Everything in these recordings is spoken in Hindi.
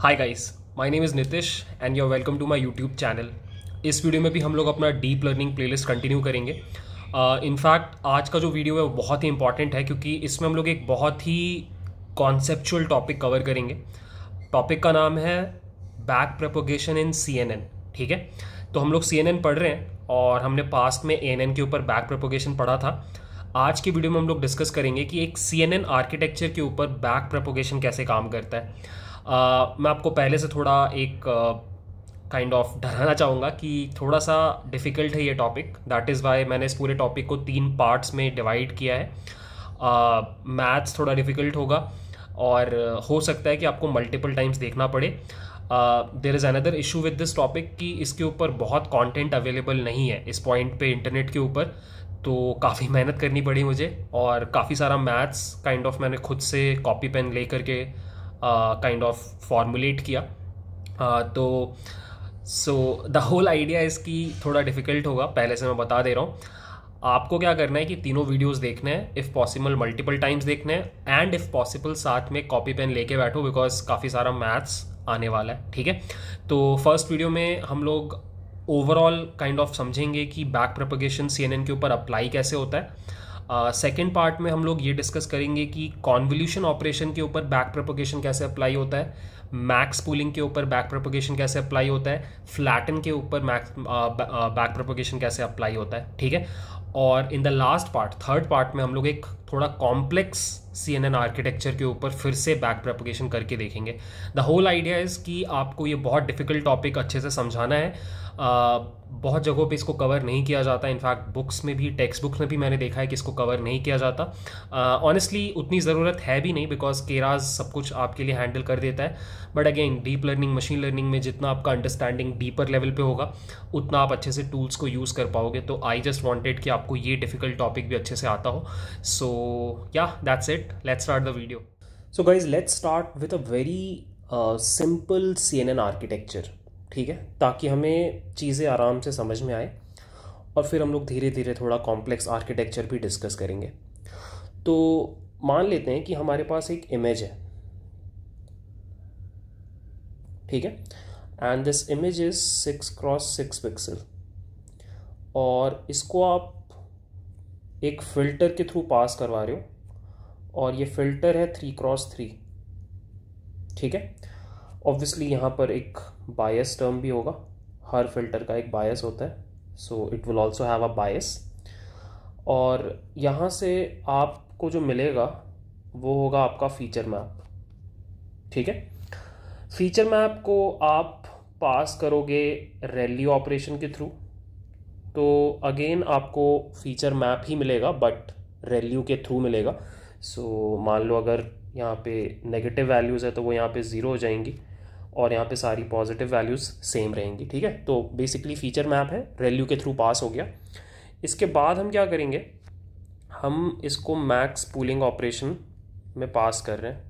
hi guys my name is Nitish and you are welcome to my YouTube channel इस वीडियो में भी हम लोग अपना डीप लर्निंग प्लेलिस्ट कंटिन्यू करेंगे इनफैक्ट uh, आज का जो वीडियो है वो बहुत ही इंपॉर्टेंट है क्योंकि इसमें हम लोग एक बहुत ही कॉन्सेप्चुअल टॉपिक कवर करेंगे टॉपिक का नाम है बैक प्रपोगेशन इन सी ठीक है तो हम लोग सी पढ़ रहे हैं और हमने पास्ट में ए के ऊपर बैक प्रपोगेशन पढ़ा था आज की वीडियो में हम लोग डिस्कस करेंगे कि एक सी आर्किटेक्चर के ऊपर बैक प्रपोगेशन कैसे काम करता है मैं आपको पहले से थोड़ा एक काइंड ऑफ डराना चाहूँगा कि थोड़ा सा डिफ़िकल्ट है ये टॉपिक दैट इज़ वाई मैंने इस पूरे टॉपिक को तीन पार्ट्स में डिवाइड किया है मैथ्स uh, थोड़ा डिफ़िकल्ट होगा और हो सकता है कि आपको मल्टीपल टाइम्स देखना पड़े there is another issue with this topic कि इसके ऊपर बहुत कंटेंट अवेलेबल नहीं है इस पॉइंट पे इंटरनेट के ऊपर तो काफ़ी मेहनत करनी पड़ी मुझे और काफ़ी सारा मैथ्स काइंड ऑफ मैंने खुद से कॉपी पेन ले करके काइंड ऑफ फॉर्मुलेट किया uh, तो सो द होल आइडिया इसकी थोड़ा डिफिकल्ट होगा पहले से मैं बता दे रहा हूँ आपको क्या करना है कि तीनों वीडियोस देखने हैं इफ़ पॉसिबल मल्टीपल टाइम्स देखने हैं एंड इफ़ पॉसिबल साथ में कॉपी पेन लेके बैठो बिकॉज काफ़ी सारा मैथ्स आने वाला है ठीक है तो फर्स्ट वीडियो में हम लोग ओवरऑल काइंड ऑफ समझेंगे कि बैक प्रपोगेशन सी के ऊपर अप्लाई कैसे होता है सेकेंड पार्ट में हम लोग ये डिस्कस करेंगे कि कॉन्वल्यूशन ऑपरेशन के ऊपर बैक प्रोपोगेशन कैसे अप्लाई होता है मैक्स पुलिंग के ऊपर बैक प्रोपोगेशन कैसे अप्लाई होता है फ्लैटन के ऊपर मैक्स बैक प्रोपोगेशन कैसे अप्लाई होता है ठीक है और in the last part third part में हम लोग एक थोड़ा complex C N N architecture के ऊपर फिर से बैक प्रोपोगेशन करके देखेंगे द होल आइडिया इज़ कि आपको ये बहुत डिफिकल्ट टॉपिक अच्छे से समझाना है बहुत जगहों पे इसको कवर नहीं किया जाता इनफैक्ट बुक्स में भी टेक्स्ट बुक्स में भी मैंने देखा है कि इसको कवर नहीं किया जाता ऑनेस्टली uh, उतनी ज़रूरत है भी नहीं बिकॉज केराज सब कुछ आपके लिए हैंडल कर देता है but again deep learning machine learning में जितना आपका अंडरस्टैंडिंग डीपर लेवल पे होगा उतना आप अच्छे से टूल्स को यूज़ कर पाओगे तो आई जस्ट वॉन्टेड कि आपको ये डिफिकल्ट टॉपिक भी अच्छे से आता हो सो या that's it let's start the video so guys let's start with a very simple C N N architecture ठीक है ताकि हमें चीज़ें आराम से समझ में आए और फिर हम लोग धीरे धीरे थोड़ा कॉम्प्लेक्स आर्किटेक्चर भी डिस्कस करेंगे तो मान लेते हैं कि हमारे पास एक इमेज है ठीक है and this image is six cross six pixel और इसको आप एक फ़िल्टर के थ्रू पास करवा रहे हो और ये फ़िल्टर है थ्री क्रॉस थ्री ठीक है ऑब्वियसली यहाँ पर एक बायस टर्म भी होगा हर फिल्टर का एक बायस होता है so it will also have a bias और यहाँ से आपको जो मिलेगा वो होगा आपका फीचर मैप ठीक है फीचर मैप को आप पास करोगे रैली ऑपरेशन के थ्रू तो अगेन आपको फीचर मैप ही मिलेगा बट रैल्यू के थ्रू मिलेगा सो so, मान लो अगर यहाँ पे नेगेटिव वैल्यूज़ है तो वो यहाँ पे ज़ीरो हो जाएंगी और यहाँ पे सारी पॉजिटिव वैल्यूज़ सेम रहेंगी ठीक है तो बेसिकली फीचर मैप है रेल्यू के थ्रू पास हो गया इसके बाद हम क्या करेंगे हम इसको मैक्स पूलिंग ऑपरेशन में पास कर रहे हैं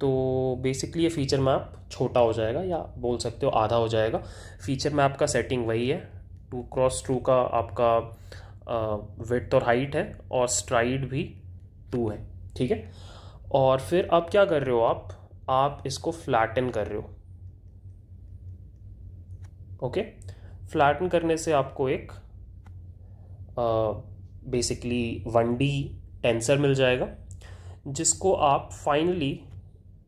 तो बेसिकली ये फीचर मैप छोटा हो जाएगा या बोल सकते हो आधा हो जाएगा फीचर मैप का सेटिंग वही है टू क्रॉस टू का आपका विथ और हाइट है और स्ट्राइड भी टू है ठीक है और फिर अब क्या कर रहे हो आप आप इसको फ्लैटन कर रहे हो ओके फ्लैटन करने से आपको एक बेसिकली वन डी टेंसर मिल जाएगा जिसको आप फाइनली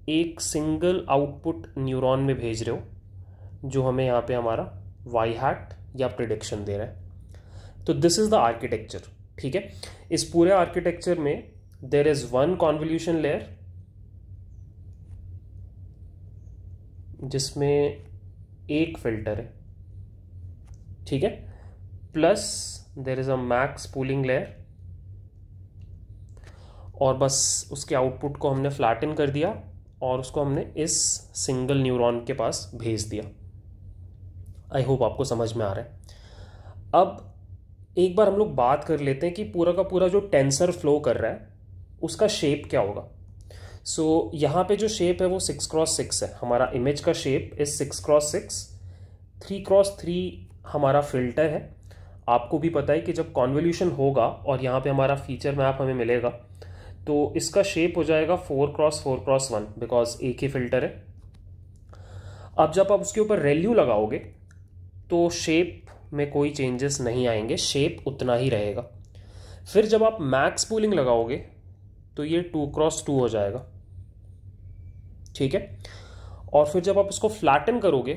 एक सिंगल आउटपुट न्यूरॉन में भेज रहे हो जो हमें यहाँ पे हमारा वाई हैट या प्रिडिक्शन दे रहा है तो दिस इज़ द आर्किटेक्चर ठीक है इस पूरे आर्किटेक्चर में there is one convolution layer जिसमें एक फिल्टर है ठीक है plus there is a max pooling layer और बस उसके आउटपुट को हमने फ्लैटन कर दिया और उसको हमने इस सिंगल न्यूरॉन के पास भेज दिया आई होप आपको समझ में आ रहा है अब एक बार हम लोग बात कर लेते हैं कि पूरा का पूरा जो टेंसर फ्लो कर रहा है उसका शेप क्या होगा सो so, यहाँ पे जो शेप है वो सिक्स क्रॉस सिक्स है हमारा इमेज का shape is six cross six three cross three हमारा फिल्टर है आपको भी पता है कि जब कॉन्वोल्यूशन होगा और यहाँ पे हमारा फीचर मैप हमें मिलेगा तो इसका शेप हो जाएगा four cross four cross one because एक ही फिल्टर है अब जब आप उसके ऊपर रेल्यू लगाओगे तो शेप में कोई चेंजेस नहीं आएंगे शेप उतना ही रहेगा फिर जब आप मैक्स पूलिंग लगाओगे तो ये टू क्रॉस टू हो जाएगा ठीक है और फिर जब आप इसको फ्लैटन करोगे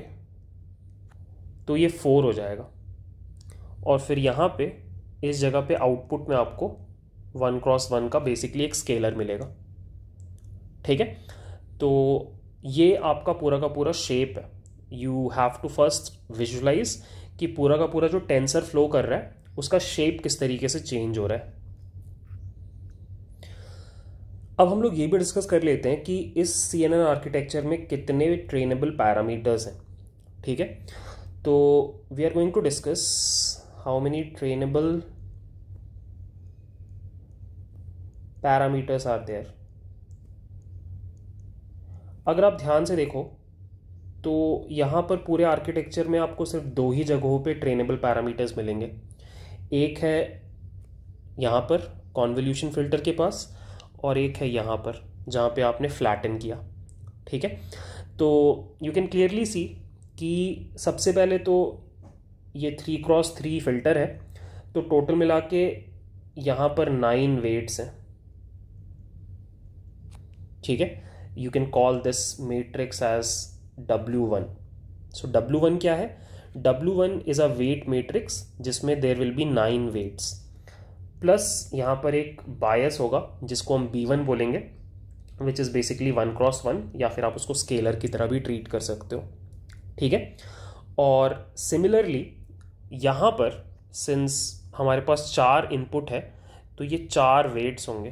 तो ये फोर हो जाएगा और फिर यहाँ पे इस जगह पे आउटपुट में आपको वन क्रॉस वन का बेसिकली एक स्केलर मिलेगा ठीक है तो ये आपका पूरा का पूरा शेप है you have to first visualize कि पूरा का पूरा जो टेंसर फ्लो कर रहा है उसका शेप किस तरीके से चेंज हो रहा है अब हम लोग ये भी डिस्कस कर लेते हैं कि इस सी एन एन आर्किटेक्चर में कितने ट्रेनेबल पैरामीटर्स हैं ठीक है तो we are going to discuss how many trainable parameters are there अगर आप ध्यान से देखो तो यहाँ पर पूरे आर्किटेक्चर में आपको सिर्फ दो ही जगहों पे ट्रेनेबल पैरामीटर्स मिलेंगे एक है यहाँ पर कॉन्वोल्यूशन फिल्टर के पास और एक है यहाँ पर जहाँ पे आपने फ्लैटन किया ठीक है तो यू कैन क्लियरली सी कि सबसे पहले तो ये थ्री क्रॉस थ्री फिल्टर है तो टोटल मिला के यहाँ पर नाइन वेट्स हैं ठीक है you can call this matrix as W one so W one क्या है W one is a weight matrix जिसमें there will be nine weights plus यहाँ पर एक बायस होगा जिसको हम बी वन बोलेंगे which is basically one cross one या फिर आप उसको स्केलर की तरह भी ट्रीट कर सकते हो ठीक है और सिमिलरली यहाँ पर सिंस हमारे पास चार इनपुट है तो ये चार वेट्स होंगे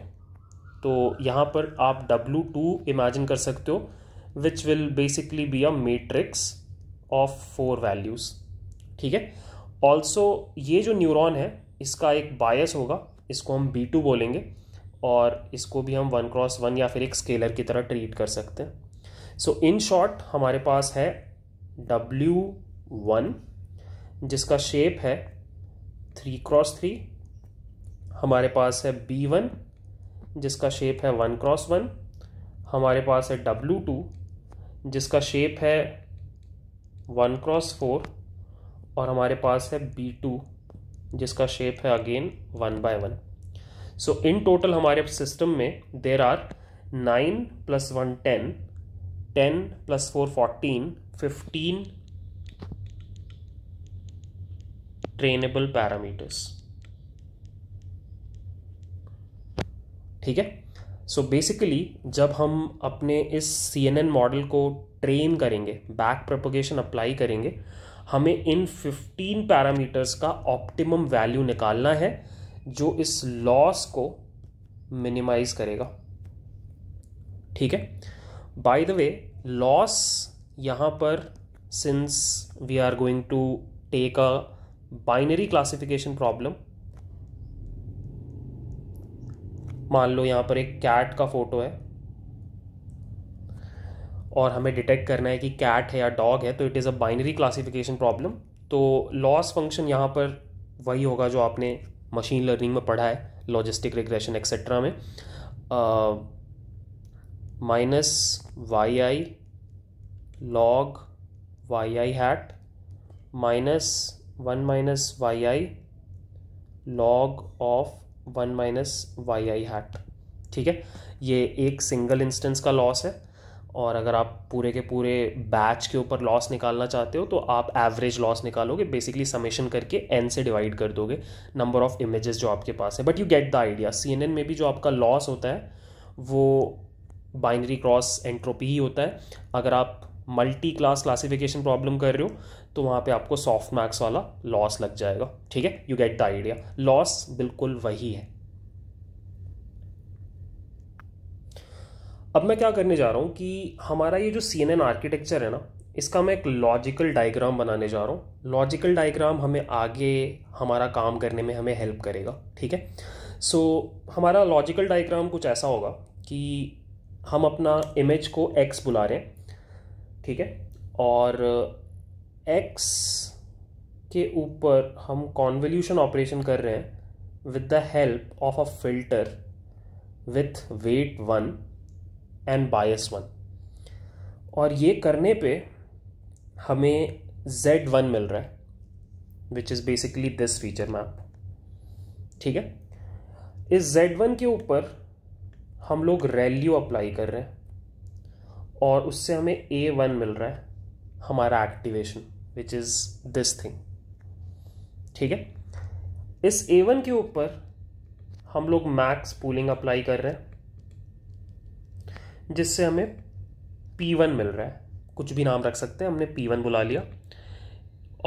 तो यहाँ पर आप W2 टू इमेजिन कर सकते हो which will basically be a matrix of four values ठीक है ऑल्सो ये जो न्यूरॉन है इसका एक बायस होगा इसको हम बी टू बोलेंगे और इसको भी हम वन क्रॉस वन या फिर एक स्केलर की तरह ट्रीट कर सकते हैं सो इन शॉर्ट हमारे पास है डब्ल्यू वन जिसका शेप है थ्री क्रॉस थ्री हमारे पास है बी वन जिसका शेप है वन क्रॉस वन हमारे पास है डब्लू टू जिसका शेप है वन क्रॉस फोर और हमारे पास है बी टू जिसका शेप है again one by one so in total हमारे सिस्टम में there are nine plus one ten ten plus four fourteen fifteen trainable parameters ठीक है सो so बेसिकली जब हम अपने इस सी एन एन मॉडल को ट्रेन करेंगे बैक प्रोपोगेशन अप्लाई करेंगे हमें इन 15 पैरामीटर्स का ऑप्टिमम वैल्यू निकालना है जो इस लॉस को मिनिमाइज करेगा ठीक है बाय द वे लॉस यहाँ पर since we are going to take a binary classification problem मान लो यहाँ पर एक कैट का फोटो है और हमें डिटेक्ट करना है कि कैट है या डॉग है तो it is a binary classification problem तो लॉस फंक्शन यहाँ पर वही होगा जो आपने मशीन लर्निंग में पढ़ा है लॉजिस्टिक रिग्रेशन एक्सेट्रा में minus Y I log Y I hat minus one minus Y I log of one minus Y I hat ठीक है ये एक सिंगल इंस्टेंस का लॉस है और अगर आप पूरे के पूरे बैच के ऊपर लॉस निकालना चाहते हो तो आप एवरेज लॉस निकालोगे बेसिकली समेशन करके एन से डिवाइड कर दोगे नंबर ऑफ इमेजेस जो आपके पास है but you get the idea सी में भी जो आपका लॉस होता है वो बाइनरी क्रॉस एंट्रोपी ही होता है अगर आप मल्टी क्लास क्लासिफिकेशन प्रॉब्लम कर रहे हो तो वहाँ पे आपको सॉफ्ट मैक्स वाला लॉस लग जाएगा ठीक है you get the idea loss बिल्कुल वही है अब मैं क्या करने जा रहा हूँ कि हमारा ये जो सी एन एन आर्किटेक्चर है ना इसका मैं एक लॉजिकल डायग्राम बनाने जा रहा हूँ लॉजिकल डायग्राम हमें आगे हमारा काम करने में हमें हेल्प करेगा ठीक है सो so, हमारा लॉजिकल डायग्राम कुछ ऐसा होगा कि हम अपना इमेज को एक्स बुला रहे हैं ठीक है और एक्स के ऊपर हम कॉन्वल्यूशन ऑपरेशन कर रहे हैं with the help of a filter with weight one and bias one और ये करने पे हमें जेड वन मिल रहा है which is basically this feature map ठीक है इस जेड वन के ऊपर हम लोग रैल्यू अप्लाई कर रहे हैं और उससे हमें ए वन मिल रहा है हमारा activation which is this thing ठीक है इस ए वन के ऊपर हम लोग मैक्स पूलिंग अप्लाई कर रहे हैं जिससे हमें पी वन मिल रहा है कुछ भी नाम रख सकते हैं हमने पी वन बुला लिया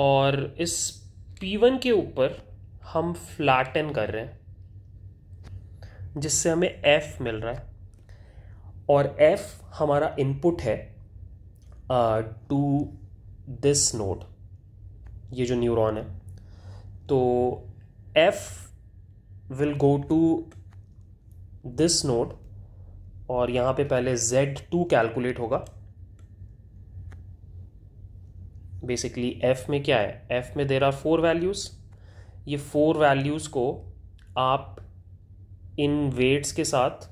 और इस पी वन के ऊपर हम फ्लैटन कर रहे हैं जिससे हमें एफ मिल रहा है और एफ हमारा इनपुट है टू दिस नोड ये जो न्यूरॉन है तो F will go to this node और यहाँ पे पहले जेड टू कैलकुलेट होगा बेसिकली एफ में क्या है एफ में दे रहा फोर वैल्यूज़ ये फोर वैल्यूज़ को आप इन वेट्स के साथ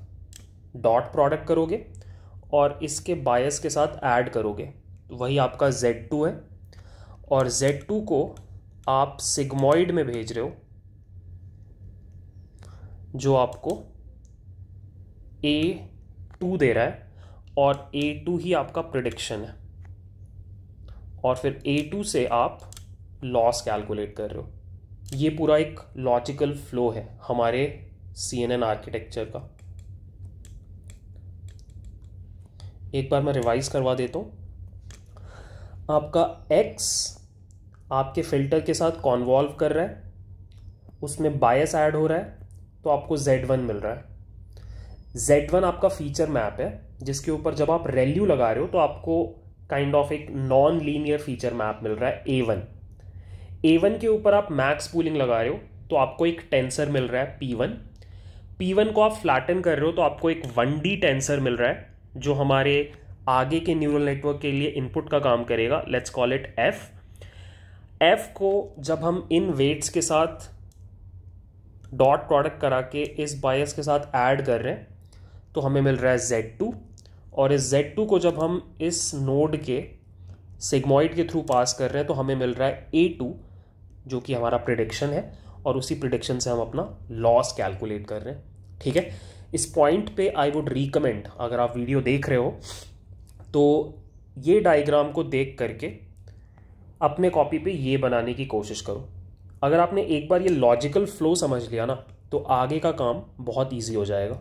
डॉट प्रोडक्ट करोगे और इसके बायस के साथ ऐड करोगे तो वही आपका जेड टू है और जेड टू को आप सिग्मोइड में भेज रहे हो जो आपको ए टू दे रहा है और ए टू ही आपका प्रिडिक्शन है और फिर ए टू से आप लॉस कैलकुलेट कर रहे हो ये पूरा एक लॉजिकल फ्लो है हमारे सी एन एन आर्किटेक्चर का एक बार मैं रिवाइज करवा देता हूँ आपका एक्स आपके फिल्टर के साथ कॉन्वॉल्व कर रहा है उसमें बायस ऐड हो रहा है तो आपको जेड वन मिल रहा है जेड वन आपका फीचर मैप है जिसके ऊपर जब आप रैल्यू लगा रहे हो तो आपको काइंड ऑफ एक नॉन लीनियर फीचर मैप मिल रहा है ए वन ए वन के ऊपर आप मैक्स पूलिंग लगा रहे हो तो आपको एक टेंसर मिल रहा है पी वन पी वन को आप फ्लैटन कर रहे हो तो आपको एक वन डी टेंसर मिल रहा है जो हमारे आगे के न्यूरल नेटवर्क के लिए इनपुट का काम करेगा let's call it F F को जब हम इन वेट्स के साथ डॉट प्रोडक्ट करा के इस बायस के साथ ऐड कर रहे हैं तो हमें मिल रहा है जेड टू और इस जेड टू को जब हम इस नोड के सिग्मोइड के थ्रू पास कर रहे हैं तो हमें मिल रहा है ए टू जो कि हमारा प्रिडिक्शन है और उसी प्रिडिक्शन से हम अपना लॉस कैलकुलेट कर रहे हैं ठीक है इस पॉइंट पे आई वुड रिकमेंड अगर आप वीडियो देख रहे हो तो ये डायग्राम को देख करके अपने कॉपी पे ये बनाने की कोशिश करो अगर आपने एक बार ये लॉजिकल फ्लो समझ लिया ना तो आगे का काम बहुत ईजी हो जाएगा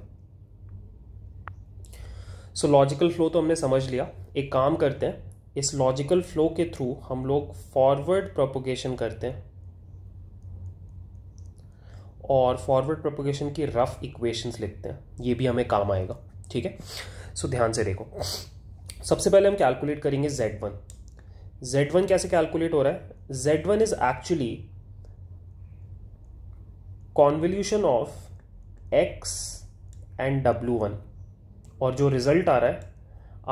सो लॉजिकल फ्लो तो हमने समझ लिया एक काम करते हैं इस लॉजिकल फ्लो के थ्रू हम लोग फॉरवर्ड प्रोपोगेशन करते हैं और फॉरवर्ड प्रोपोगेशन की रफ इक्वेशंस लिखते हैं ये भी हमें काम आएगा ठीक है सो ध्यान से देखो सबसे पहले हम कैलकुलेट करेंगे जेड वन जेड वन कैसे कैलकुलेट हो रहा है Z one is actually convolution of X and W one और जो रिज़ल्ट आ रहा है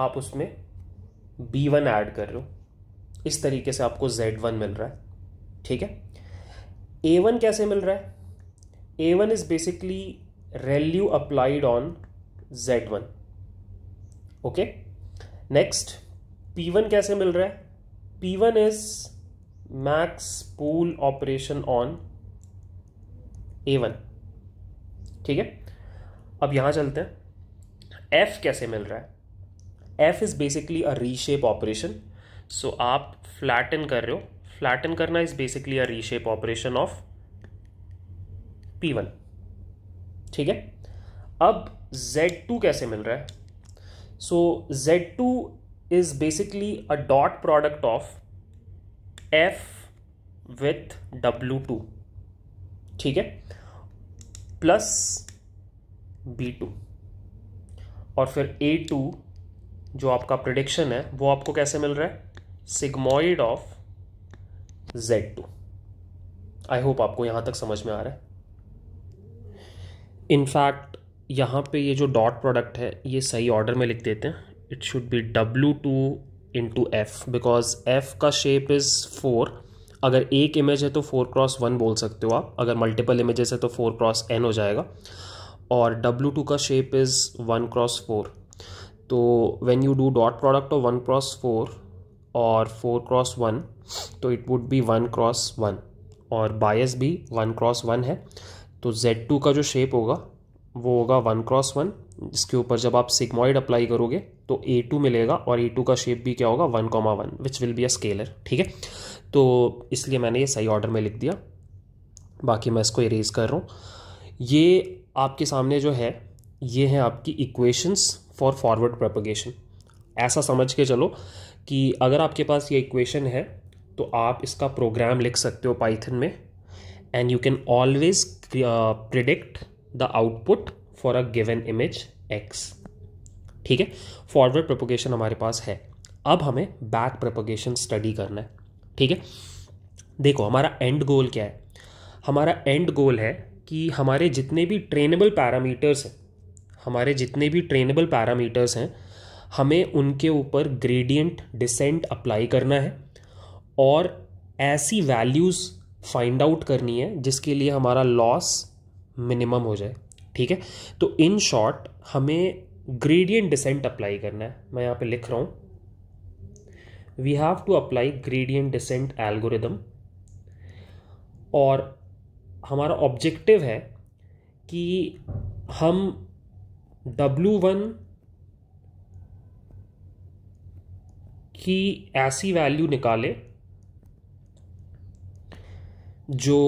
आप उसमें बी वन ऐड कर रहे हो इस तरीके से आपको जेड वन मिल रहा है ठीक है ए वन कैसे मिल रहा है A one is basically relu applied on Z one okay next P one कैसे मिल रहा है P one is max pool operation on A one ठीक है अब यहां चलते हैं एफ कैसे मिल रहा है F is basically a reshape operation so आप फ्लैटन कर रहे हो फ्लैटन करना is basically a reshape operation of P one ठीक है अब जेड टू कैसे मिल रहा है so Z two is basically a dot product of F with W two ठीक है प्लस बी टू और फिर ए टू जो आपका प्रिडिक्शन है वो आपको कैसे मिल रहा है sigmoid of Z two I hope आपको यहाँ तक समझ में आ रहा है इनफैक्ट यहाँ पे ये जो डॉट प्रोडक्ट है ये सही ऑर्डर में लिख देते हैं it should be W two in two F because F का शेप इज़ फोर अगर एक इमेज है तो फोर क्रॉस वन बोल सकते हो आप अगर मल्टीपल इमेजेस है तो फोर क्रॉस एन हो जाएगा और W2 टू का shape is one cross four तो when you do dot product of one cross four और फोर क्रॉस वन तो it would be one cross one और बायस भी वन क्रॉस वन है तो जेड टू का जो शेप होगा वो होगा वन क्रॉस वन इसके ऊपर जब आप सिग्मॉइड अप्लाई करोगे तो ए टू मिलेगा और ए e टू का शेप भी क्या होगा one comma one which will be a scalar ठीक है तो इसलिए मैंने ये सही ऑर्डर में लिख दिया बाकी मैं इसको इरेज कर रहा हूँ ये आपके सामने जो है ये हैं आपकी इक्वेशंस फॉर फॉरवर्ड प्रोपोगेशन ऐसा समझ के चलो कि अगर आपके पास ये इक्वेशन है तो आप इसका प्रोग्राम लिख सकते हो पाइथन में and you can always predict the output for a given image X ठीक है फॉरवर्ड प्रोपोगेशन हमारे पास है अब हमें बैक प्रोपोगेशन स्टडी करना है ठीक है देखो हमारा एंड गोल क्या है हमारा एंड गोल है कि हमारे जितने भी ट्रेनेबल पैरामीटर्स हैं हमारे जितने भी ट्रेनेबल पैरामीटर्स हैं हमें उनके ऊपर ग्रेडियंट डिसेंट अप्लाई करना है और ऐसी वैल्यूज़ फाइंड आउट करनी है जिसके लिए हमारा लॉस मिनिमम हो जाए ठीक है तो इन शॉर्ट हमें ग्रेडियंट डिसेंट अप्लाई करना है मैं यहाँ पे लिख रहा हूँ we have to apply gradient descent algorithm और हमारा ऑब्जेक्टिव है कि हम W1 वन की ऐसी वैल्यू निकाले जो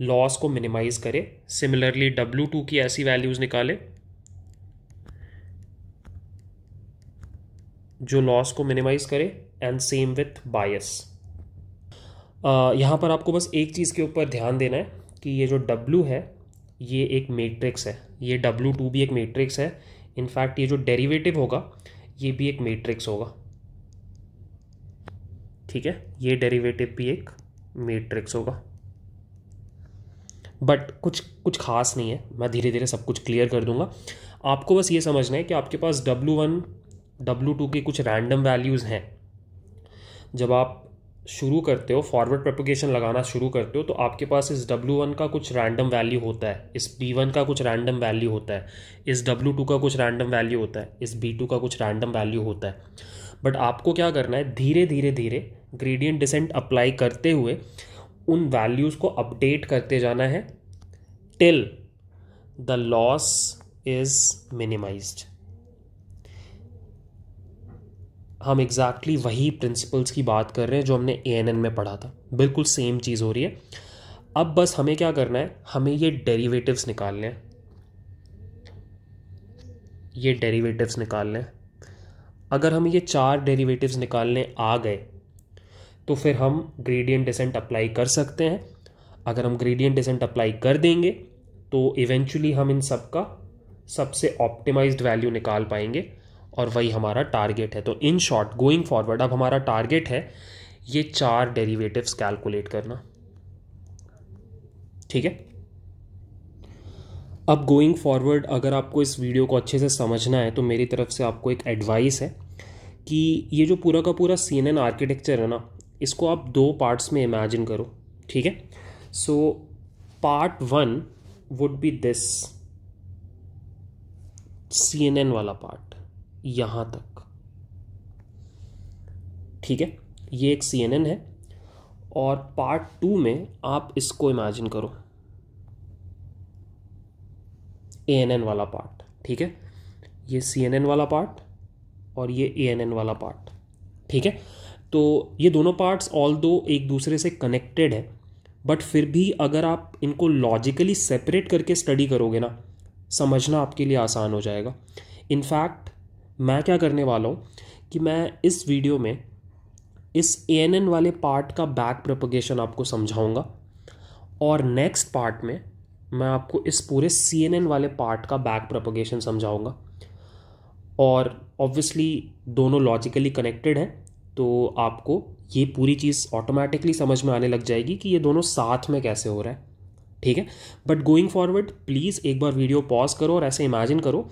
लॉस को मिनिमाइज करे सिमिलरली W2 टू की ऐसी वैल्यूज निकाले जो लॉस को मिनिमाइज करे एंड सेम विथ बायस यहाँ पर आपको बस एक चीज़ के ऊपर ध्यान देना है कि ये जो W है ये एक मैट्रिक्स है ये W2 भी एक मैट्रिक्स है इनफैक्ट ये जो डेरिवेटिव होगा ये भी एक मैट्रिक्स होगा ठीक है ये डेरिवेटिव भी एक मैट्रिक्स होगा बट कुछ कुछ खास नहीं है मैं धीरे धीरे सब कुछ क्लियर कर दूंगा आपको बस ये समझना है कि आपके पास W1, W2 के कुछ रैंडम वैल्यूज़ हैं जब आप शुरू करते हो फॉरवर्ड प्रपोगेशन लगाना शुरू करते हो तो आपके पास इस डब्ल्यू वन का कुछ रैंडम वैल्यू होता है इस बी वन का कुछ रैंडम वैल्यू होता है इस डब्ल्यू टू का कुछ रैंडम वैल्यू होता है इस बी टू का कुछ रैंडम वैल्यू होता है बट आपको क्या करना है धीरे धीरे धीरे ग्रेडियंट डिसेंट अप्लाई करते हुए उन वैल्यूज़ को अपडेट करते जाना है till the loss is minimized हम एग्जैक्टली exactly वही प्रिंसिपल्स की बात कर रहे हैं जो हमने ए में पढ़ा था बिल्कुल सेम चीज़ हो रही है अब बस हमें क्या करना है हमें ये डेरिवेटिव्स निकालने हैं ये डेरिवेटिव्स निकालने हैं अगर हमें ये चार डेरिवेटिव्स निकालने आ गए तो फिर हम ग्रेडियंट डिसेंट अप्लाई कर सकते हैं अगर हम ग्रेडियंट डिसेंट अप्लाई कर देंगे तो इवेंचुअली हम इन सब का सबसे ऑप्टिमाइज्ड वैल्यू निकाल पाएंगे और वही हमारा टारगेट है तो इन शॉर्ट गोइंग फॉरवर्ड अब हमारा टारगेट है ये चार डेरिवेटिव्स कैलकुलेट करना ठीक है अब गोइंग फॉरवर्ड अगर आपको इस वीडियो को अच्छे से समझना है तो मेरी तरफ से आपको एक एडवाइस है कि ये जो पूरा का पूरा सी एन आर्किटेक्चर है ना इसको आप दो पार्ट्स में इमेजिन करो ठीक है so part one would be this C N N वाला पार्ट यहां तक ठीक है ये एक सी है और पार्ट टू में आप इसको इमेजिन करो ए एन एन वाला पार्ट ठीक है ये सी एन एन वाला पार्ट और ये ए एन एन वाला पार्ट ठीक है तो ये दोनों पार्ट्स ऑल दो एक दूसरे से कनेक्टेड है बट फिर भी अगर आप इनको लॉजिकली सेपरेट करके स्टडी करोगे ना समझना आपके लिए आसान हो जाएगा इनफैक्ट मैं क्या करने वाला हूँ कि मैं इस वीडियो में इस ए एन एन वाले पार्ट का बैक प्रोपोगेशन आपको समझाऊंगा और नेक्स्ट पार्ट में मैं आपको इस पूरे सी एन एन वाले पार्ट का बैक प्रोपोगेशन समझाऊंगा और ऑब्वियसली दोनों लॉजिकली कनेक्टेड हैं तो आपको ये पूरी चीज़ ऑटोमेटिकली समझ में आने लग जाएगी कि ये दोनों साथ में कैसे हो रहा है ठीक है बट गोइंग फॉरवर्ड प्लीज़ एक बार वीडियो पॉज करो और ऐसे इमेजिन करो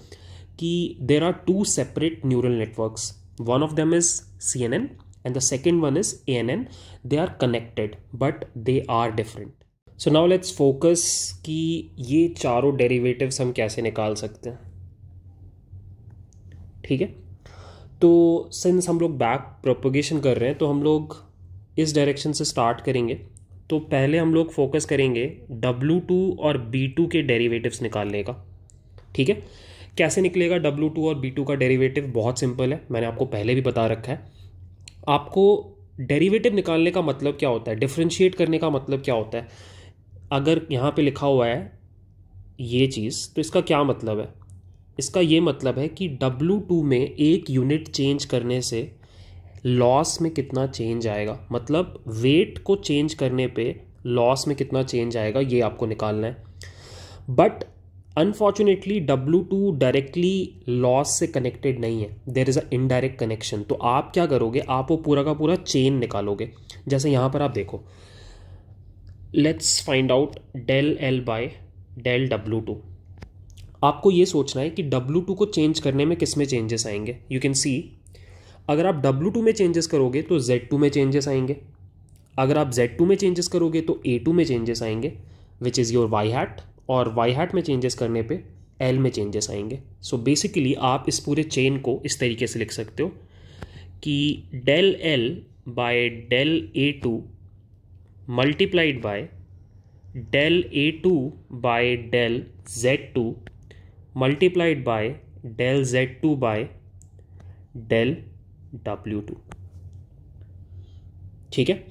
कि there are two separate neural networks C N N and the second one is A N N they are connected but they are different so now let's focus कि ये चारों डेरीवेटिव हम कैसे निकाल सकते हैं ठीक है तो सिंस हम लोग बैक प्रोपोगेशन कर रहे हैं तो हम लोग इस डायरेक्शन से स्टार्ट करेंगे तो पहले हम लोग फोकस करेंगे W2 और B2 के डेरिवेटिव्स निकालने का ठीक है कैसे निकलेगा W2 टू और बी टू का डेरिवेटिव बहुत सिंपल है मैंने आपको पहले भी बता रखा है आपको डेरिवेटिव निकालने का मतलब क्या होता है डिफ्रेंशिएट करने का मतलब क्या होता है अगर यहाँ पे लिखा हुआ है ये चीज़ तो इसका क्या मतलब है इसका ये मतलब है कि W2 में एक यूनिट चेंज करने से लॉस में कितना चेंज आएगा मतलब वेट को चेंज करने पे लॉस में कितना चेंज आएगा ये आपको निकालना है but unfortunately W two directly loss से कनेक्टेड नहीं है there is a indirect connection तो आप क्या करोगे आप वो पूरा का पूरा चेन निकालोगे जैसे यहाँ पर आप देखो let's find out del L by del W two आपको ये सोचना है कि डब्ल्यू टू को चेंज करने में किस में चेंजेस आएंगे यू कैन सी अगर आप डब्ल्यू टू में चेंजेस करोगे तो जेड टू में चेंजेस आएंगे अगर आप जेड टू में चेंजेस करोगे तो ए टू में चेंजेस आएंगे which is your Y hat और वाई हैट में चेंजेस करने पे एल में चेंजेस आएंगे सो so बेसिकली आप इस पूरे चेन को इस तरीके से लिख सकते हो कि del L by del A two multiplied by del A two by del Z two multiplied by del Z two by del W two ठीक है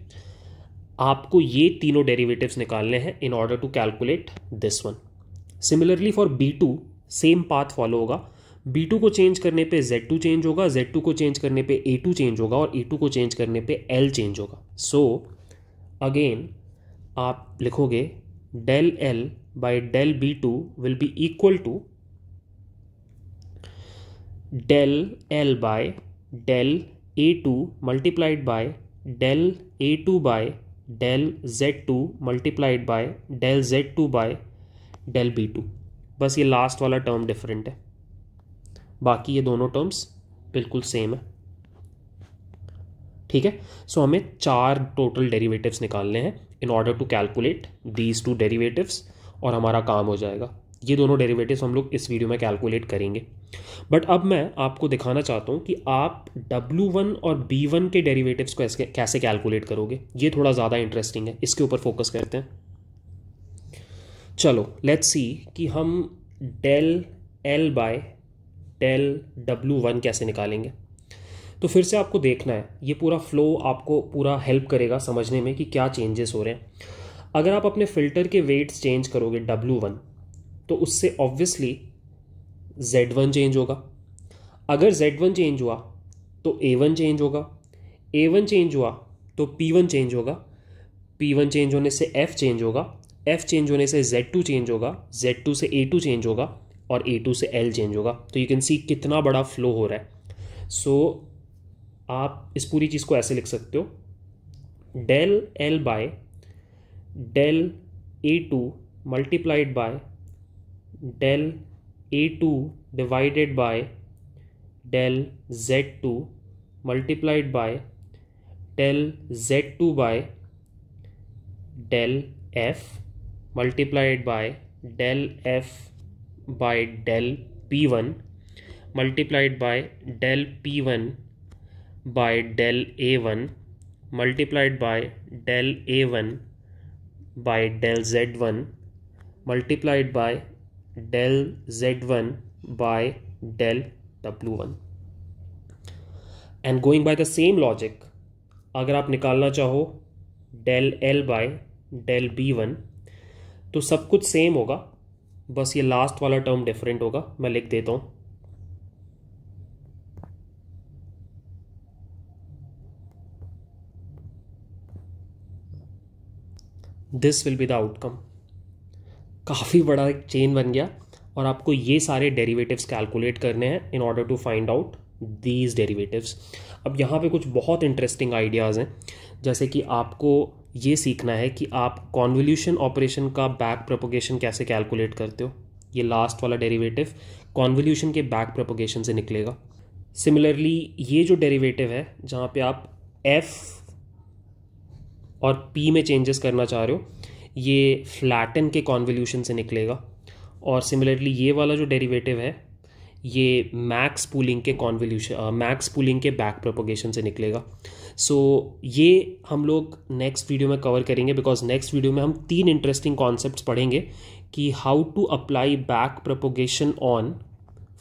आपको ये तीनों डेरिवेटिव्स निकालने हैं in order to calculate this one similarly for B two same path follow होगा बी टू को चेंज करने पे जेड टू चेंज होगा जेड टू को चेंज करने पे ए टू चेंज होगा और ए टू को चेंज करने पे एल चेंज होगा सो so, अगेन आप लिखोगे del L by del B two will be equal to del L by del A two multiplied by del A two by del Z two multiplied by del Z two by del B two बस ये लास्ट वाला टर्म डिफरेंट है बाकी ये दोनों टर्म्स बिल्कुल सेम है ठीक है सो so, हमें चार टोटल डेरिवेटिव्स निकालने हैं in order to calculate these two derivatives और हमारा काम हो जाएगा ये दोनों डेरिवेटिव्स हम लोग इस वीडियो में कैलकुलेट करेंगे बट अब मैं आपको दिखाना चाहता हूँ कि आप W1 और B1 के डेरिवेटिव्स को कैसे कैलकुलेट करोगे ये थोड़ा ज़्यादा इंटरेस्टिंग है इसके ऊपर फोकस करते हैं चलो लेट्स सी कि हम del L by del W one कैसे निकालेंगे तो फिर से आपको देखना है ये पूरा फ्लो आपको पूरा हेल्प करेगा समझने में कि क्या चेंजेस हो रहे हैं अगर आप अपने फ़िल्टर के वेट्स चेंज करोगे डब्ल्यू वन तो उससे ऑब्वियसली जेड वन चेंज होगा अगर जेड वन चेंज हुआ तो ए वन चेंज होगा ए वन चेंज हुआ तो पी वन चेंज होगा पी वन चेंज होने से एफ चेंज होगा एफ चेंज होने से जेड टू चेंज होगा जेड टू से ए टू चेंज होगा और ए टू से एल चेंज होगा तो यू कैन सी कितना बड़ा फ्लो हो रहा है सो so, आप इस पूरी चीज़ को ऐसे लिख सकते हो del L by del A two multiplied by del A2 divided by del Z2 multiplied by del Z2 by del F multiplied by del F by del P1 multiplied by del P1 by del A1 multiplied by del A1 by del Z1 multiplied by del Z one by del W one and going by the same logic अगर आप निकालना चाहो del L by del B one तो सब कुछ सेम होगा बस ये लास्ट वाला टर्म डिफरेंट होगा मैं लिख देता हूं this will be the outcome काफ़ी बड़ा एक चेन बन गया और आपको ये सारे डेरिवेटिव्स कैलकुलेट करने हैं in order to find out these derivatives अब यहाँ पे कुछ बहुत इंटरेस्टिंग आइडियाज़ हैं जैसे कि आपको ये सीखना है कि आप कॉन्वोल्यूशन ऑपरेशन का बैक प्रोपोगेशन कैसे कैलकुलेट करते हो ये लास्ट वाला डेरिवेटिव कॉन्वोल्यूशन के बैक प्रोपोगेशन से निकलेगा सिमिलरली ये जो डेरिवेटिव है जहाँ पे आप एफ और पी में चेंजेस करना चाह रहे हो ये फ्लैटन के कॉन्वोल्यूशन से निकलेगा और सिमिलरली ये वाला जो डेरिवेटिव है ये मैक्स पूलिंग के कॉन्वोल्यूशन मैक्स पूलिंग के बैक प्रोपोगेशन से निकलेगा सो so, ये हम लोग नेक्स्ट वीडियो में कवर करेंगे बिकॉज नेक्स्ट वीडियो में हम तीन इंटरेस्टिंग कॉन्सेप्ट पढ़ेंगे कि how to apply back propagation on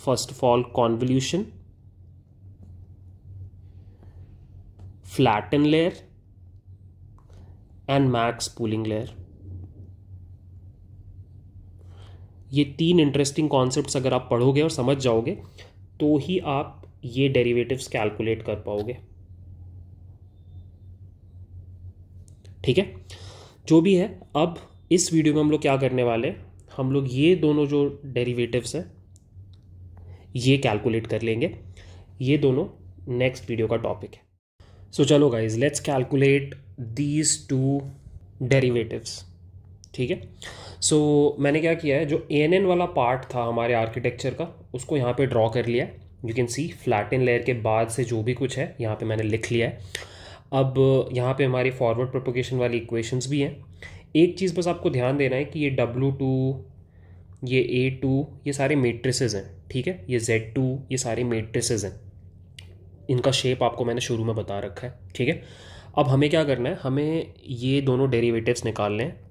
first of all convolution flatten layer and max pooling layer ये तीन इंटरेस्टिंग कॉन्सेप्ट अगर आप पढ़ोगे और समझ जाओगे तो ही आप ये डेरिवेटिव्स कैलकुलेट कर पाओगे ठीक है जो भी है अब इस वीडियो में हम लोग क्या करने वाले हम लोग ये दोनों जो डेरिवेटिव्स हैं ये कैलकुलेट कर लेंगे ये दोनों नेक्स्ट वीडियो का टॉपिक है सो so, चलो guys let's calculate these two derivatives ठीक है सो so, मैंने क्या किया है जो ए एन एन वाला पार्ट था हमारे आर्किटेक्चर का उसको यहाँ पे ड्रॉ कर लिया you can see flatten layer के बाद से जो भी कुछ है यहाँ पे मैंने लिख लिया है अब यहाँ पे हमारी फॉरवर्ड प्रोपोगेशन वाली इक्वेशंस भी हैं एक चीज़ बस आपको ध्यान देना है कि ये डब्लू टू ये ए टू ये सारे मेट्रिसेज हैं ठीक है ये जेड टू ये सारे मेट्रिसेज हैं इनका शेप आपको मैंने शुरू में बता रखा है ठीक है अब हमें क्या करना है हमें ये दोनों डेरिवेटिव्स निकालने हैं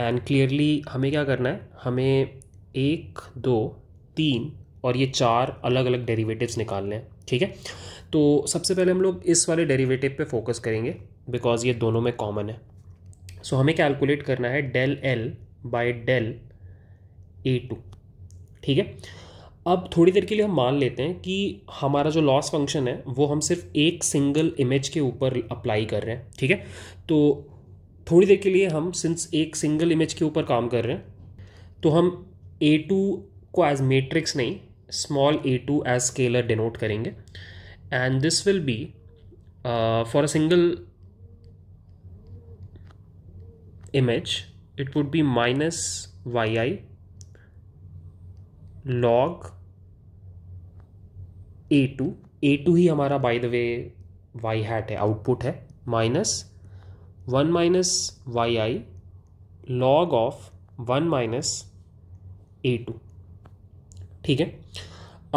एंड क्लियरली हमें क्या करना है हमें एक दो तीन और ये चार अलग अलग डेरिवेटिव्स निकालने हैं ठीक है तो सबसे पहले हम लोग इस वाले डेरिवेटिव पे फोकस करेंगे बिकॉज ये दोनों में कॉमन है सो so, हमें कैलकुलेट करना है del L by del A two ठीक है अब थोड़ी देर के लिए हम मान लेते हैं कि हमारा जो लॉस फंक्शन है वो हम सिर्फ एक सिंगल इमेज के ऊपर अप्लाई कर रहे हैं ठीक है तो थोड़ी देर के लिए हम सिंस एक सिंगल इमेज के ऊपर काम कर रहे हैं तो हम ए टू को एज मेट्रिक्स नहीं small A two as scalar denote करेंगे and this will be for a single image it would be minus Y I log A two A two ही हमारा by the way Y hat है आउटपुट है minus one minus Y I log of one minus A two ठीक है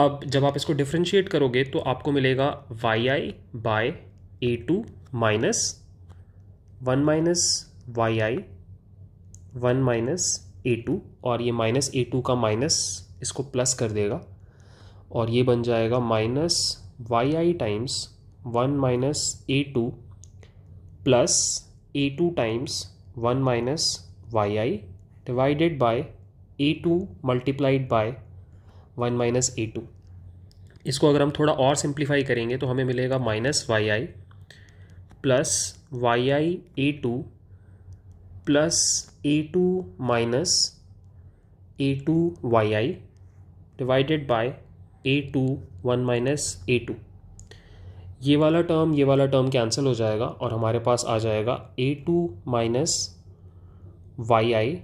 अब जब आप इसको डिफ्रेंशिएट करोगे तो आपको मिलेगा Y I by A two minus one minus Y I one minus A two और ये माइनस ए टू का माइनस इसको प्लस कर देगा और ये बन जाएगा minus Y I times one minus A two plus A two times one minus Y I divided by A two multiplied by one minus A two इसको अगर हम थोड़ा और सिंप्लीफाई करेंगे तो हमें मिलेगा minus Y I plus Y I A two plus A two minus A two Y I divided by A two one minus A two ये वाला टर्म ये वाला टर्म कैंसिल हो जाएगा और हमारे पास आ जाएगा A two minus Y I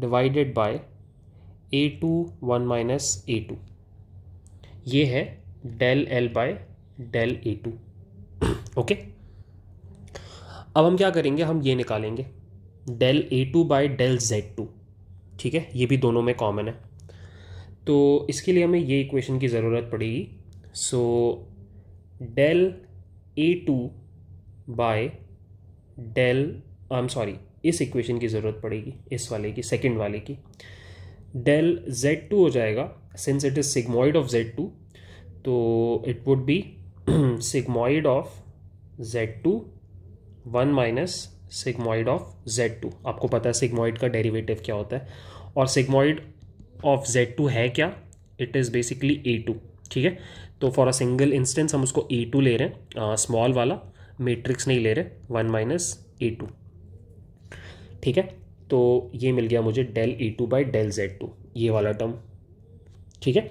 divided by A two one minus A two ये है del L by del A two okay अब हम क्या करेंगे हम ये निकालेंगे del A two by del Z two ठीक है ये भी दोनों में कॉमन है तो इसके लिए हमें ये इक्वेशन की ज़रूरत पड़ेगी so del A two by del I am sorry इस इक्वेशन की ज़रूरत पड़ेगी इस वाले की सेकंड वाले की डेल जेड टू हो जाएगा since it is sigmoid of Z two तो it would be sigmoid of Z two one minus sigmoid of Z two आपको पता है सिग्मॉइड का डेरिवेटिव क्या होता है और सिग्मॉइड ऑफ जेड टू है क्या it is basically A two ठीक है तो फॉर अ सिंगल इंस्टेंस हम उसको ए e टू ले रहे हैं स्मॉल वाला मैट्रिक्स नहीं ले रहे वन माइनस ए टू ठीक है तो ये मिल गया मुझे del A two by del Z two ये वाला टर्म ठीक है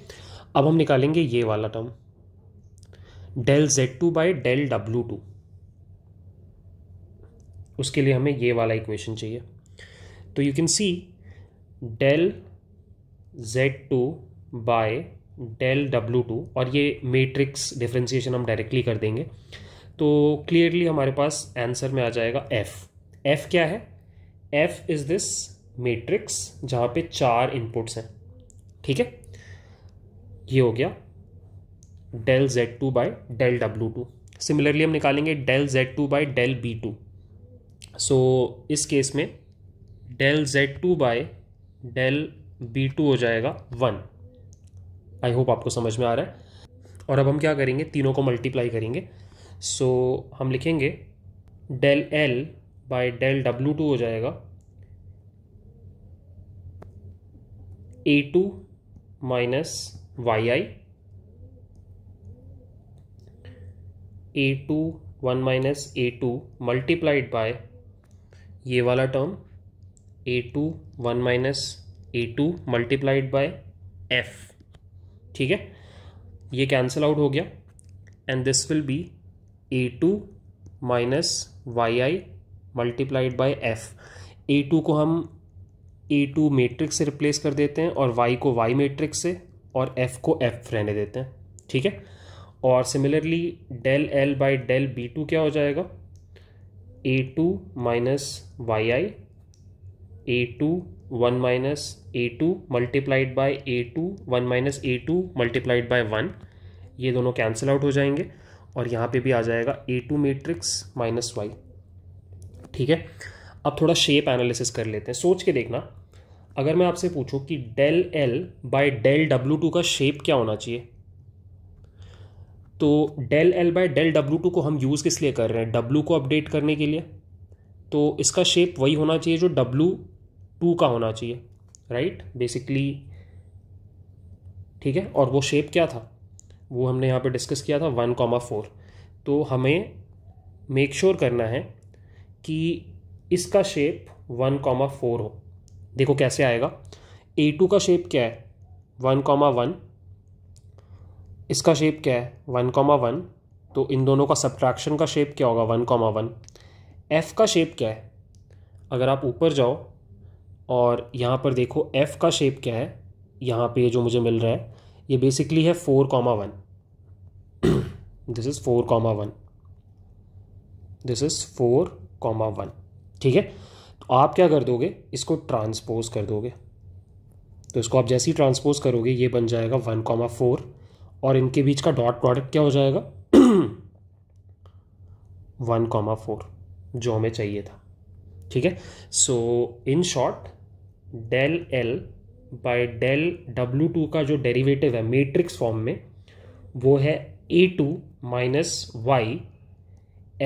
अब हम निकालेंगे ये वाला term del Z two by del W two उसके लिए हमें ये वाला इक्वेशन चाहिए तो you can see del Z two by del W two और ये मेट्रिक्स डिफ्रेंसीशन हम डायरेक्टली कर देंगे तो क्लियरली हमारे पास आंसर में आ जाएगा एफ एफ क्या है एफ इज़ दिस मेट्रिक्स जहाँ पे चार इनपुट्स हैं ठीक है ये हो गया del Z two by del W two similarly हम निकालेंगे del Z two by del B two so इस केस में del Z two by del B two हो जाएगा वन आई होप आपको समझ में आ रहा है और अब हम क्या करेंगे तीनों को मल्टीप्लाई करेंगे सो so, हम लिखेंगे del L by del W two हो जाएगा A two minus Y I A two one minus A two multiplied by ये वाला term A two one minus A two multiplied by F ठीक है ये कैंसिल आउट हो गया and this will be A two minus Y I multiplied by F A two को हम ए टू मेट्रिक्स से रिप्लेस कर देते हैं और वाई को वाई मेट्रिक्स से और एफ़ को एफ रहने देते हैं ठीक है और similarly del L by del B two क्या हो जाएगा A two minus Y I A two one minus A two multiplied by A two one minus A two multiplied by one ये दोनों कैंसिल आउट हो जाएंगे और यहाँ पे भी आ जाएगा A two matrix minus Y ठीक है अब थोड़ा शेप एनालिसिस कर लेते हैं सोच के देखना अगर मैं आपसे पूछूं कि del L by del W two का शेप क्या होना चाहिए तो del L by del W two को हम यूज़ किस लिए कर रहे हैं डब्ल्यू को अपडेट करने के लिए तो इसका शेप वही होना चाहिए जो डब्ल्यू टू का होना चाहिए राइट बेसिकली ठीक है और वो शेप क्या था वो हमने यहाँ पे डिस्कस किया था वन कॉमा फोर तो हमें मेक श्योर sure करना है कि इसका शेप वन कॉमा फोर हो देखो कैसे आएगा ए टू का शेप क्या है वन कॉमा वन इसका शेप क्या है वन कॉमा वन तो इन दोनों का सब्ट्रैक्शन का शेप क्या होगा वन कॉमा वन एफ़ का शेप क्या है अगर आप ऊपर जाओ और यहाँ पर देखो एफ़ का शेप क्या है यहाँ पे जो मुझे मिल रहा है ये बेसिकली है four comma one this is four comma one this is four comma one ठीक है तो आप क्या कर दोगे इसको ट्रांसपोज कर दोगे तो इसको आप जैसे ही ट्रांसपोज करोगे ये बन जाएगा वन कॉमा फोर और इनके बीच का डॉट प्रोडक्ट क्या हो जाएगा वन कॉमा फोर जो हमें चाहिए था ठीक है so in short del L by del W two का जो डेरिवेटिव है मैट्रिक्स फॉर्म में वो है A two minus Y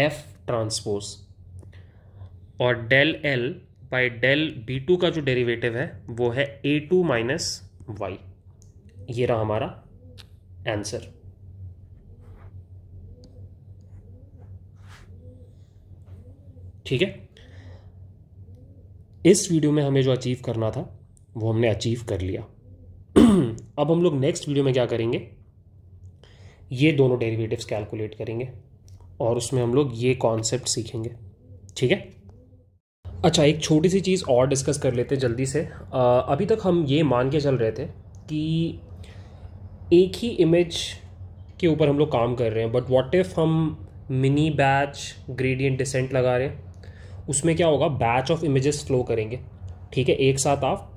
F transpose और del L by del B two का जो डेरिवेटिव है वो है ए टू माइनस वाई ये रहा हमारा आंसर ठीक है इस वीडियो में हमें जो अचीव करना था वो हमने अचीव कर लिया अब हम लोग नेक्स्ट वीडियो में क्या करेंगे ये दोनों डेरिवेटिव्स कैलकुलेट करेंगे और उसमें हम लोग ये कॉन्सेप्ट सीखेंगे ठीक है अच्छा एक छोटी सी चीज़ और डिस्कस कर लेते जल्दी से आ, अभी तक हम ये मान के चल रहे थे कि एक ही इमेज के ऊपर हम लोग काम कर रहे हैं बट वॉट इफ़ हम मिनी बैच ग्रेडियंट डिसेंट लगा रहे हैं उसमें क्या होगा बैच ऑफ इमेजेस फ्लो करेंगे ठीक है एक साथ आप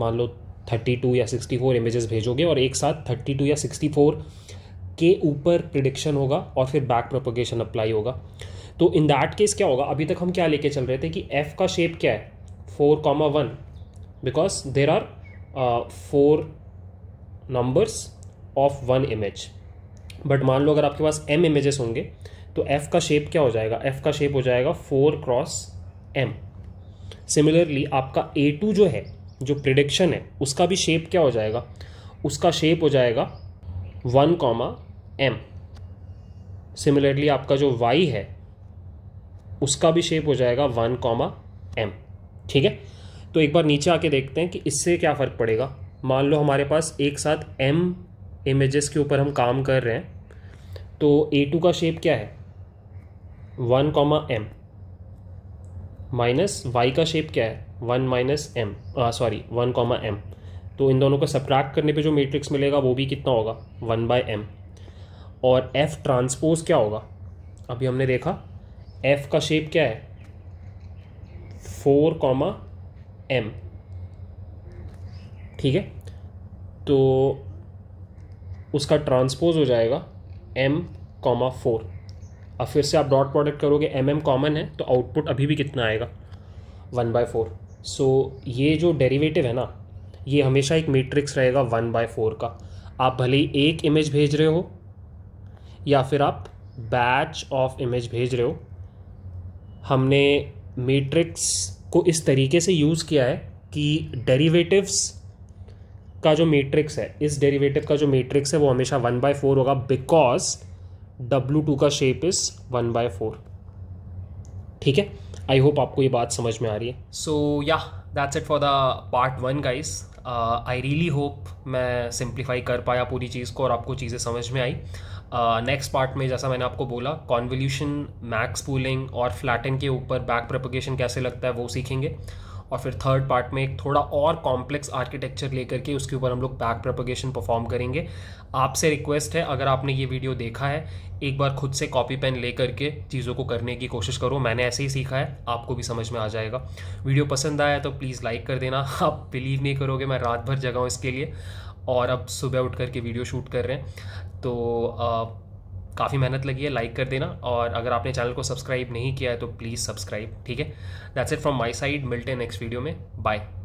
मान लो थर्टी टू या सिक्सटी फोर इमेजेस भेजोगे और एक साथ थर्टी टू या सिक्सटी फोर के ऊपर प्रिडिक्शन होगा और फिर बैक प्रोपोगेशन अप्लाई होगा तो इन दैट केस क्या होगा अभी तक हम क्या लेके चल रहे थे कि एफ का शेप क्या है four comma one because there are four numbers of one image but मान लो अगर आपके पास एम इमेजेस होंगे तो एफ का शेप क्या हो जाएगा एफ का शेप हो जाएगा फोर क्रॉस एम सिमिलरली आपका ए टू जो है जो प्रिडिक्शन है उसका भी शेप क्या हो जाएगा उसका शेप हो जाएगा वन कॉमा एम सिमिलरली आपका जो वाई है उसका भी शेप हो जाएगा वन कॉमा एम ठीक है तो एक बार नीचे आके देखते हैं कि इससे क्या फ़र्क पड़ेगा मान लो हमारे पास एक साथ एम इमेजेस के ऊपर हम काम कर रहे हैं तो ए टू का शेप क्या है one comma M minus Y का शेप क्या है one minus M sorry one comma M तो इन दोनों को सब्ट्रैक्ट करने पे जो मैट्रिक्स मिलेगा वो भी कितना होगा वन बाय एम और एफ़ ट्रांसपोज क्या होगा अभी हमने देखा एफ़ का शेप क्या है फोर कॉमा एम ठीक है तो उसका ट्रांसपोज हो जाएगा एम कॉमा फोर अब फिर से आप डॉट प्रोडक्ट करोगे एम एम कॉमन है तो आउटपुट अभी भी कितना आएगा वन बाय फोर सो ये जो डेरिवेटिव है ना ये हमेशा एक मेट्रिक्स रहेगा वन बाय फोर का आप भले ही एक इमेज भेज रहे हो या फिर आप बैच ऑफ इमेज भेज रहे हो हमने मेट्रिक्स को इस तरीके से यूज़ किया है कि डेरिवेटिव्स का जो मेट्रिक्स है इस डेरिवेटिव का जो मेट्रिक्स है वो हमेशा वन बाय फोर होगा बिकॉज डब्लू टू का shape is one by four ठीक है आई होप आपको ये बात समझ में आ रही है सो या that's it for the part one guys I really hope मैं सिंप्लीफाई कर पाया पूरी चीज़ को और आपको चीज़ें समझ में आई नेक्स्ट uh, पार्ट में जैसा मैंने आपको बोला कॉन्वोल्यूशन मैक्स पूलिंग और फ्लैटन के ऊपर बैक प्रपोगेशन कैसे लगता है वो सीखेंगे और फिर थर्ड पार्ट में एक थोड़ा और कॉम्प्लेक्स आर्किटेक्चर लेकर के उसके ऊपर हम लोग बैक प्रपोगेशन परफॉर्म करेंगे आपसे रिक्वेस्ट है अगर आपने ये वीडियो देखा है एक बार खुद से कॉपी पेन ले करके चीज़ों को करने की कोशिश करो मैंने ऐसे ही सीखा है आपको भी समझ में आ जाएगा वीडियो पसंद आया तो प्लीज़ लाइक कर देना आप बिलीव नहीं करोगे मैं रात भर जगाऊँ इसके लिए और अब सुबह उठ करके वीडियो शूट कर रहे हैं तो आ, काफ़ी मेहनत लगी है लाइक कर देना और अगर आपने चैनल को सब्सक्राइब नहीं किया है तो प्लीज़ सब्सक्राइब ठीक है that's it from my side मिलते हैं नेक्स्ट वीडियो में बाय